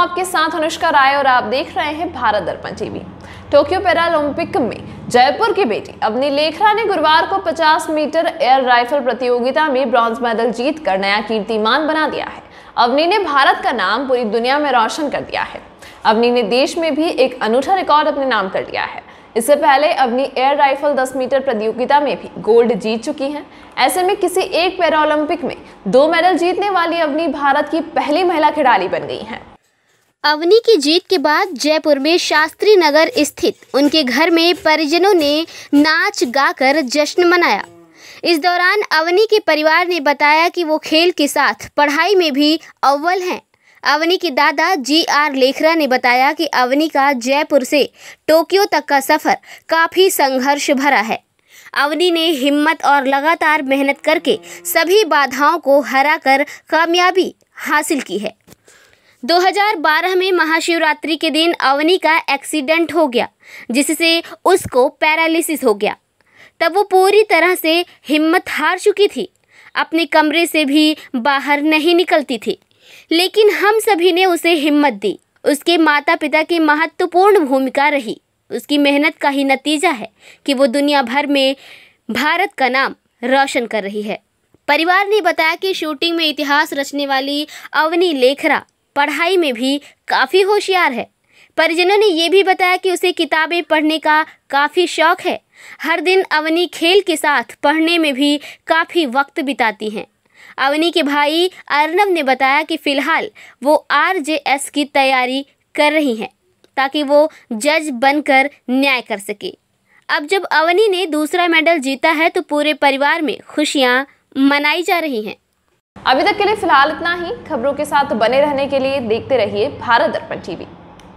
हूं आपके साथ अनुष्का राय और आप देख रहे हैं भारत दर्पण टीवी टोक्यो पैरालंपिक में जयपुर की बेटी अवनी लेखरा ने गुरुवार को 50 मीटर एयर राइफल प्रतियोगिता में ब्रॉन्ज मेडल जीतकर नया कीर्तिमान बना दिया है अवनी ने भारत का नाम पूरी दुनिया में रोशन कर दिया है अवनी ने देश में भी एक अनूठा रिकॉर्ड अपने नाम कर लिया है इससे पहले अवनी एयर राइफल 10 मीटर प्रतियोगिता में भी गोल्ड जीत चुकी हैं ऐसे में किसी एक पैरालंपिक में दो मेडल जीतने वाली अवनी भारत की पहली महिला खिलाड़ी बन गई हैं अवनी की जीत के बाद जयपुर में शास्त्री नगर स्थित उनके घर में परिजनों ने नाच गाकर जश्न मनाया इस दौरान अवनी के परिवार ने बताया कि वो खेल के साथ पढ़ाई में भी अव्वल हैं अवनी के दादा जी आर लेखरा ने बताया कि अवनी का जयपुर से टोक्यो तक का सफ़र काफ़ी संघर्ष भरा है अवनी ने हिम्मत और लगातार मेहनत करके सभी बाधाओं को कर कामयाबी हासिल की है 2012 में महाशिवरात्रि के दिन अवनी का एक्सीडेंट हो गया जिससे उसको पैरालिसिस हो गया तब वो पूरी तरह से हिम्मत हार चुकी थी अपने कमरे से भी बाहर नहीं निकलती थी लेकिन हम सभी ने उसे हिम्मत दी उसके माता पिता की महत्वपूर्ण भूमिका रही उसकी मेहनत का ही नतीजा है कि वो दुनिया भर में भारत का नाम रोशन कर रही है परिवार ने बताया कि शूटिंग में इतिहास रचने वाली अवनी लेखरा पढ़ाई में भी काफ़ी होशियार है परिजनों ने यह भी बताया कि उसे किताबें पढ़ने का काफ़ी शौक है हर दिन अवनी खेल के साथ पढ़ने में भी काफ़ी वक्त बिताती हैं अवनी के भाई अर्नव ने बताया कि फ़िलहाल वो आर की तैयारी कर रही हैं ताकि वो जज बनकर न्याय कर सके अब जब अवनी ने दूसरा मेडल जीता है तो पूरे परिवार में खुशियाँ मनाई जा रही हैं अभी तक के लिए फिलहाल इतना ही खबरों के साथ बने रहने के लिए देखते रहिए भारत दर्पण टीवी